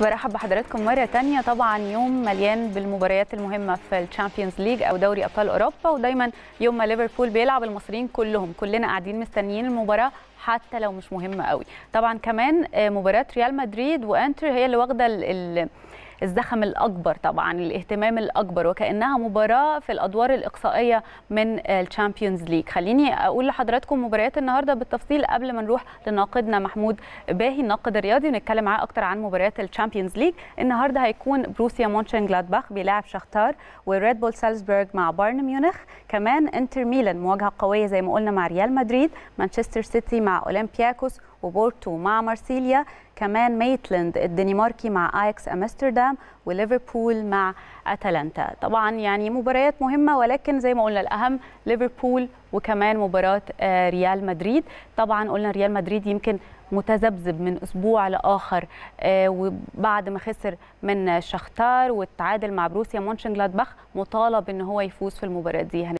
برحب بحضراتكم مرة تانية طبعا يوم مليان بالمباريات المهمة في الشامبيونز ليج أو دوري أبطال أوروبا ودايما يوم ما ليفربول بيلعب المصريين كلهم كلنا قاعدين مستنيين المباراة حتى لو مش مهمة قوي طبعا كمان آه، مباراة ريال مدريد وأنتر هي اللي واخدة الزخم الأكبر طبعا الاهتمام الأكبر وكأنها مباراة في الأدوار الإقصائية من الشامبيونز ليج خليني أقول لحضراتكم مباريات النهاردة بالتفصيل قبل ما نروح لناقدنا محمود باهي الناقد الرياضي ونتكلم معاه أكتر عن مباريات الشامبيونز ليج النهاردة هيكون بروسيا مونشن جلادباخ بيلاعب شختار وريد بول سالزبورغ مع بايرن ميونخ كمان انتر ميلان مواجهة قوية زي ما قلنا مع ريال مدريد مانشستر سيتي مع أولمبياكوس وبورتو مع مارسيليا كمان ميتلاند الدنماركي مع اياكس امستردام وليفربول مع اتلانتا طبعا يعني مباريات مهمه ولكن زي ما قلنا الاهم ليفربول وكمان مباراه آه، ريال مدريد طبعا قلنا ريال مدريد يمكن متذبذب من اسبوع لاخر آه، وبعد ما خسر من شختار والتعادل مع بروسيا مونشنجلادباخ مطالب ان هو يفوز في المباراه دي